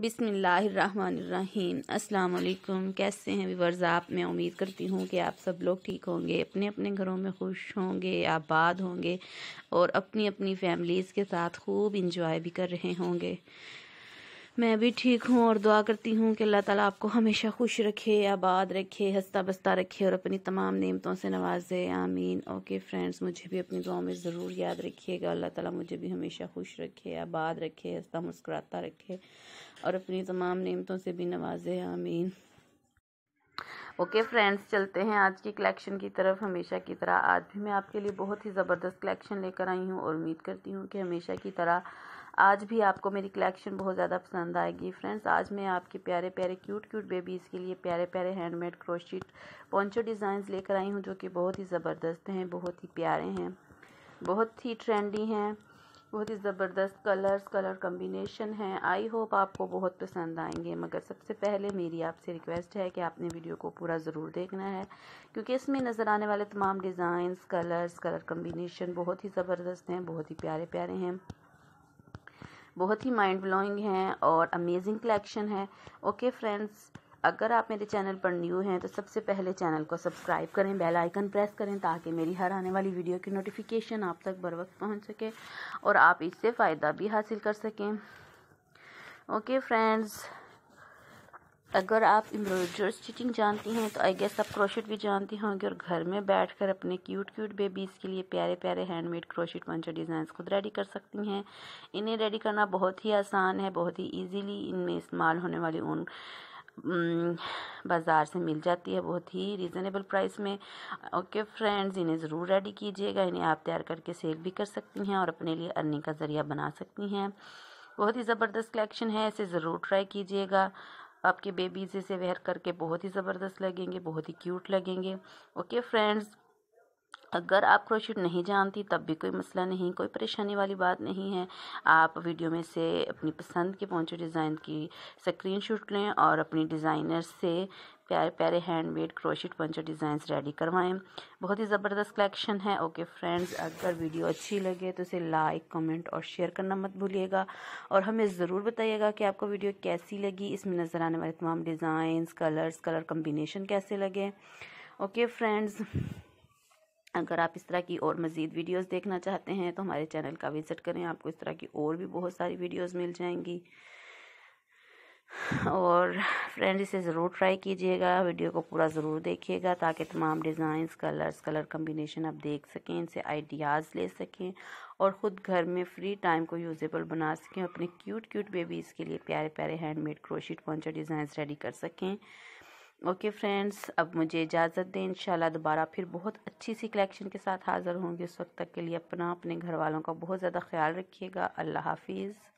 बिसमीम अस्सलाम कैसे हैं व्यूवर्स आप मैं उम्मीद करती हूँ कि आप सब लोग ठीक होंगे अपने अपने घरों में खुश होंगे आबाद होंगे और अपनी अपनी फैमिलीज़ के साथ खूब इंजॉय भी कर रहे होंगे मैं भी ठीक हूँ और दुआ करती हूँ कि अल्लाह ताला आपको हमेशा खुश रखे आबाद रखे हंसता बस्ता रखे और अपनी तमाम नेमतों से नवाजे आमीन ओके फ्रेंड्स मुझे भी अपनी दुआ में ज़रूर याद रखिएगा अल्लाह ताला मुझे भी हमेशा खुश रखे आबाद रखे हंसता मुस्कुराता रखे और अपनी तमाम नेमतों से भी नवाजे आमीन ओके okay, फ्रेंड्स चलते हैं आज की कलेक्शन की तरफ हमेशा की तरह आज भी मैं आपके लिए बहुत ही ज़बरदस्त कलेक्शन लेकर आई हूँ और उम्मीद करती हूँ कि हमेशा की तरह आज भी आपको मेरी कलेक्शन बहुत ज़्यादा पसंद आएगी फ्रेंड्स आज मैं आपके प्यारे प्यारे क्यूट क्यूट बेबीज़ के लिए प्यारे प्यारे हैंडमेड क्रोशीट पोंचो डिज़ाइन लेकर आई हूँ जो कि बहुत ही ज़बरदस्त हैं बहुत ही प्यारे हैं बहुत ही ट्रेंडी हैं बहुत ही ज़बरदस्त कलर्स कलर कम्बिनेशन है आई होप आपको बहुत पसंद आएंगे मगर सबसे पहले मेरी आपसे रिक्वेस्ट है कि आपने वीडियो को पूरा ज़रूर देखना है क्योंकि इसमें नज़र आने वाले तमाम डिज़ाइंस कलर्स कलर कम्बिनेशन बहुत ही ज़बरदस्त हैं बहुत ही प्यारे प्यारे हैं बहुत ही माइंड ब्लोइंग हैं और अमेजिंग कलेक्शन है ओके फ्रेंड्स अगर आप मेरे चैनल पर न्यू हैं तो सबसे पहले चैनल को सब्सक्राइब करें बेल आइकन प्रेस करें ताकि मेरी हर आने वाली वीडियो की नोटिफिकेशन आप तक बर वक्त पहुँच सके और आप इससे फ़ायदा भी हासिल कर सकें ओके फ्रेंड्स अगर आप एम्ब्रॉयडर स्टिचिंग जानती हैं तो आई गेस आप क्रोशेट भी जानती होंगी और घर में बैठकर अपने क्यूट क्यूट बेबीज़ के लिए प्यारे प्यारे हैंडमेड क्रोशिट पंचर डिज़ाइन खुद रेडी कर सकती हैं इन्हें रेडी करना बहुत ही आसान है बहुत ही ईजीली इनमें इस्तेमाल होने वाली ऊन बाज़ार से मिल जाती है बहुत ही रिजनेबल प्राइस में ओके फ्रेंड्स इन्हें ज़रूर रेडी कीजिएगा इन्हें आप तैयार करके सेल भी कर सकती हैं और अपने लिए अर्निंग का ज़रिया बना सकती हैं बहुत ही ज़बरदस्त कलेक्शन है इसे ज़रूर ट्राई कीजिएगा आपके बेबीज से वेयर करके बहुत ही ज़बरदस्त लगेंगे बहुत ही क्यूट लगेंगे ओके फ्रेंड्स अगर आप क्रोशिट नहीं जानती तब भी कोई मसला नहीं कोई परेशानी वाली बात नहीं है आप वीडियो में से अपनी पसंद के पहुँचे डिज़ाइन की स्क्रीन शूट लें और अपनी डिज़ाइनर से प्यारे प्यारे handmade crochet poncho design ready करवाएं बहुत ही ज़बरदस्त कलेक्शन है ओके फ्रेंड्स अगर वीडियो अच्छी लगे तो इसे लाइक कमेंट और शेयर करना मत भूलिएगा और हमें ज़रूर बताइएगा कि आपको वीडियो कैसी लगी इसमें नज़र आने वाले तमाम डिज़ाइंस कलर्स कलर कम्बिनेशन कैसे लगे ओके फ्रेंड्स अगर आप इस तरह की और मज़ीद वीडियोज़ देखना चाहते हैं तो हमारे चैनल का विज़िट करें आपको इस तरह की और भी बहुत सारी वीडियोज़ मिल जाएंगी और फ्रेंड इसे ज़रूर ट्राई कीजिएगा वीडियो को पूरा ज़रूर देखिएगा ताकि तमाम डिज़ाइंस कलर्स कलर कम्बिनेशन आप देख सकें इनसे आइडियाज़ ले सकें और ख़ुद घर में फ्री टाइम को यूज़ेबल बना सकें अपने क्यूट क्यूट बेबीज़ के लिए प्यारे प्यारे handmade crochet poncho design ready कर सकें ओके फ्रेंड्स अब मुझे इजाज़त दें इंशाल्लाह दोबारा फिर बहुत अच्छी सी कलेक्शन के साथ हाज़िर होंगे उस वक्त तक के लिए अपना अपने घर वालों का बहुत ज़्यादा ख्याल रखिएगा अल्लाह हाफिज़